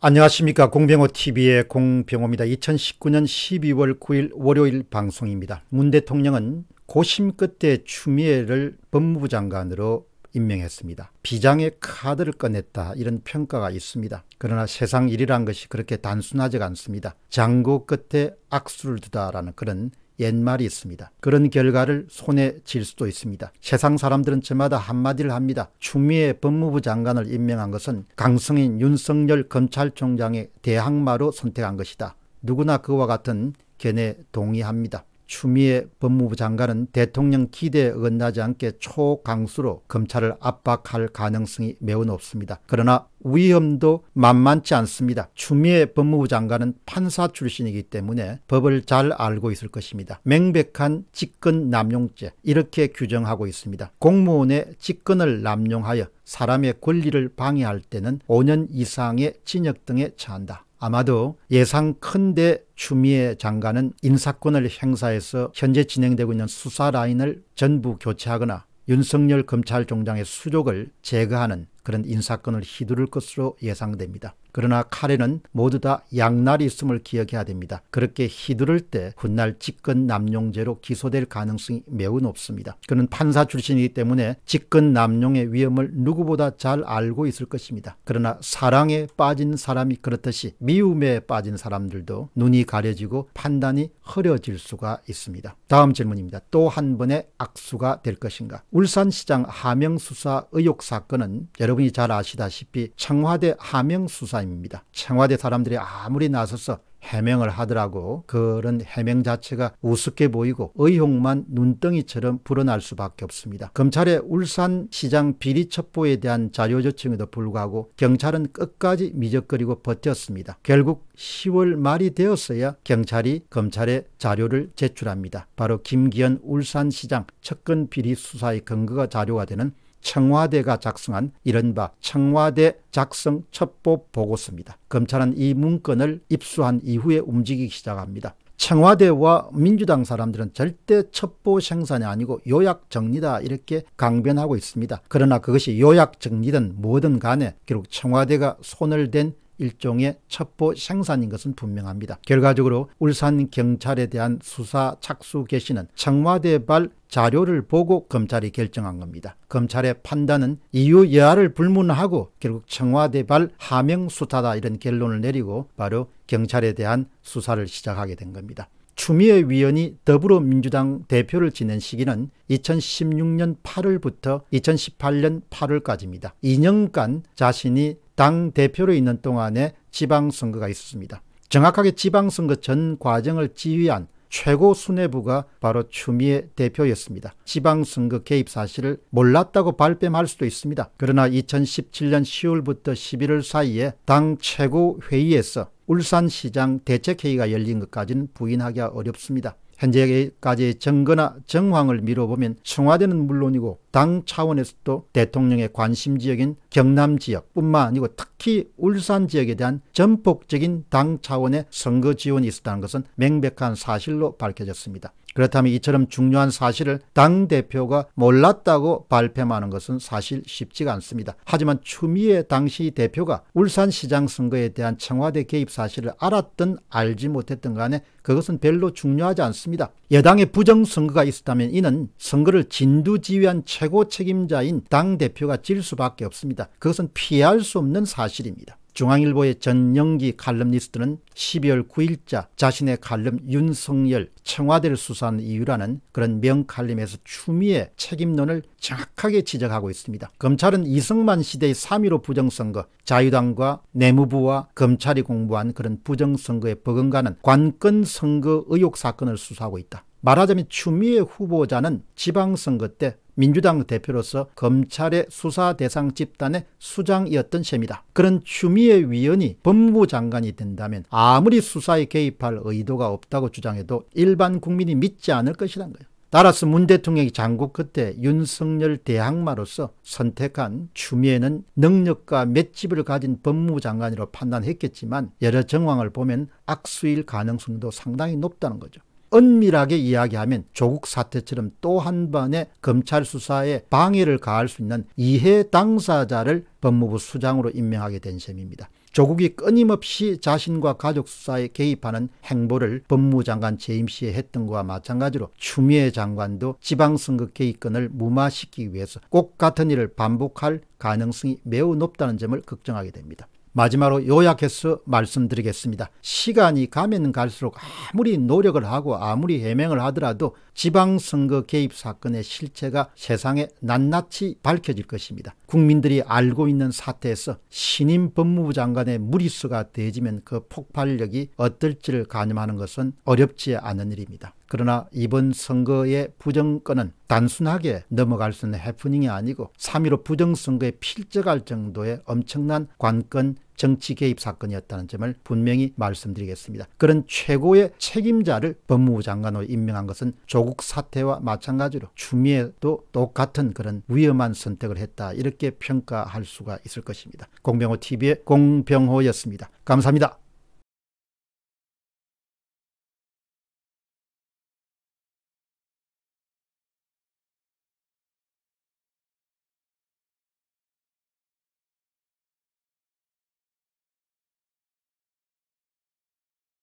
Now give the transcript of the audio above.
안녕하십니까 공병호TV의 공병호입니다. 2019년 12월 9일 월요일 방송입니다. 문 대통령은 고심 끝에 추미애를 법무부 장관으로 임명했습니다. 비장의 카드를 꺼냈다 이런 평가가 있습니다. 그러나 세상 일이란 것이 그렇게 단순하지가 않습니다. 장고 끝에 악수를 두다라는 그런 옛말이 있습니다. 그런 결과를 손에 질 수도 있습니다. 세상 사람들은 저마다 한마디를 합니다. 추미애 법무부 장관을 임명한 것은 강성인 윤석열 검찰총장의 대항마로 선택한 것이다. 누구나 그와 같은 견해 동의합니다. 추미애 법무부 장관은 대통령 기대에 어긋나지 않게 초강수로 검찰을 압박할 가능성이 매우 높습니다. 그러나 위험도 만만치 않습니다. 추미애 법무부 장관은 판사 출신이기 때문에 법을 잘 알고 있을 것입니다. 명백한 직권 남용죄 이렇게 규정하고 있습니다. 공무원의 직권을 남용하여 사람의 권리를 방해할 때는 5년 이상의 징역 등에 처한다. 아마도 예상 큰데 추미애 장관은 인사권을 행사해서 현재 진행되고 있는 수사 라인을 전부 교체하거나 윤석열 검찰총장의 수족을 제거하는 그런 인사권을 휘두를 것으로 예상됩니다. 그러나 칼에는 모두 다 양날이 있음을 기억해야 됩니다. 그렇게 휘두를 때 훗날 직권 남용죄로 기소될 가능성이 매우 높습니다. 그는 판사 출신이기 때문에 직권 남용의 위험을 누구보다 잘 알고 있을 것입니다. 그러나 사랑에 빠진 사람이 그렇듯이 미움에 빠진 사람들도 눈이 가려지고 판단이 흐려질 수가 있습니다. 다음 질문입니다. 또 한 번의 악수가 될 것인가? 울산시장 하명수사 의혹 사건은 여러분 여러분이 잘 아시다시피 청와대 하명 수사입니다. 청와대 사람들이 아무리 나서서 해명을 하더라고 그런 해명 자체가 우습게 보이고 의혹만 눈덩이처럼 불어날 수밖에 없습니다. 검찰의 울산시장 비리 첩보에 대한 자료 요청에도 불구하고 경찰은 끝까지 미적거리고 버텼습니다. 결국 10월 말이 되었어야 경찰이 검찰에 자료를 제출합니다. 바로 김기현 울산시장 측근 비리 수사의 근거가 자료가 되는 청와대가 작성한 이른바 청와대 작성 첩보 보고서입니다. 검찰은 이 문건을 입수한 이후에 움직이기 시작합니다. 청와대와 민주당 사람들은 절대 첩보 생산이 아니고 요약 정리다 이렇게 강변하고 있습니다. 그러나 그것이 요약 정리든 뭐든 간에 결국 청와대가 손을 댄 일종의 첩보 생산인 것은 분명합니다. 결과적으로 울산 경찰에 대한 수사 착수 개시는 청와대발 자료를 보고 검찰이 결정한 겁니다. 검찰의 판단은 이유 여하를 불문하고 결국 청와대발 하명 수사다 이런 결론을 내리고 바로 경찰에 대한 수사를 시작하게 된 겁니다. 추미애 위원이 더불어민주당 대표를 지낸 시기는 2016년 8월부터 2018년 8월까지입니다. 2년간 자신이 당 대표로 있는 동안에 지방선거가 있었습니다. 정확하게 지방선거 전 과정을 지휘한 최고 수뇌부가 바로 추미애 대표였습니다. 지방선거 개입 사실을 몰랐다고 발뺌할 수도 있습니다. 그러나 2017년 10월부터 11월 사이에 당 최고 회의에서 울산시장 대책회의가 열린 것까지는 부인하기가 어렵습니다. 현재까지의 정거나 정황을 미뤄보면 청와대는 물론이고 당 차원에서도 대통령의 관심 지역인 경남 지역뿐만 아니고 특히 울산 지역에 대한 전폭적인 당 차원의 선거 지원이 있었다는 것은 명백한 사실로 밝혀졌습니다. 그렇다면 이처럼 중요한 사실을 당대표가 몰랐다고 발뺌하는 것은 사실 쉽지가 않습니다. 하지만 추미애 당시 대표가 울산시장 선거에 대한 청와대 개입 사실을 알았든 알지 못했든 간에 그것은 별로 중요하지 않습니다. 여당의 부정선거가 있었다면 이는 선거를 진두지휘한 최고 책임자인 당대표가 질 수밖에 없습니다. 그것은 피할 수 없는 사실입니다. 중앙일보의 전영기 칼럼니스트는 12월 9일자 자신의 칼럼 윤석열 청와대를 수사한 이유라는 그런 명칼럼에서 추미애 책임론을 정확하게 지적하고 있습니다. 검찰은 이승만 시대의 3.15 부정선거 자유당과 내무부와 검찰이 공부한 그런 부정선거의 버금가는 관건선거 의혹 사건을 수사하고 있다. 말하자면 추미애 후보자는 지방선거 때 민주당 대표로서 검찰의 수사 대상 집단의 수장이었던 셈이다. 그런 추미애 위원이 법무부 장관이 된다면 아무리 수사에 개입할 의도가 없다고 주장해도 일반 국민이 믿지 않을 것이란 거예요. 따라서 문 대통령이 장국 그때 윤석열 대항마로서 선택한 추미애는 능력과 맷집을 가진 법무부 장관으로 판단했겠지만 여러 정황을 보면 악수일 가능성도 상당히 높다는 거죠. 은밀하게 이야기하면 조국 사태처럼 또 한 번의 검찰 수사에 방해를 가할 수 있는 이해 당사자를 법무부 수장으로 임명하게 된 셈입니다. 조국이 끊임없이 자신과 가족 수사에 개입하는 행보를 법무장관 재임 시에 했던 것과 마찬가지로 추미애 장관도 지방선거 개입권을 무마시키기 위해서 꼭 같은 일을 반복할 가능성이 매우 높다는 점을 걱정하게 됩니다. 마지막으로 요약해서 말씀드리겠습니다. 시간이 가면 갈수록 아무리 노력을 하고 아무리 해명을 하더라도 지방선거 개입 사건의 실체가 세상에 낱낱이 밝혀질 것입니다. 국민들이 알고 있는 사태에서 신임 법무부 장관의 무리수가 되지면 그 폭발력이 어떨지를 가늠하는 것은 어렵지 않은 일입니다. 그러나 이번 선거의 부정권은 단순하게 넘어갈 수 있는 해프닝이 아니고 3.15 부정선거에 필적할 정도의 엄청난 관건 정치 개입 사건이었다는 점을 분명히 말씀드리겠습니다. 그런 최고의 책임자를 법무부 장관으로 임명한 것은 조국 사태와 마찬가지로 추미애도 똑같은 그런 위험한 선택을 했다 이렇게 평가할 수가 있을 것입니다. 공병호 TV의 공병호였습니다. 감사합니다.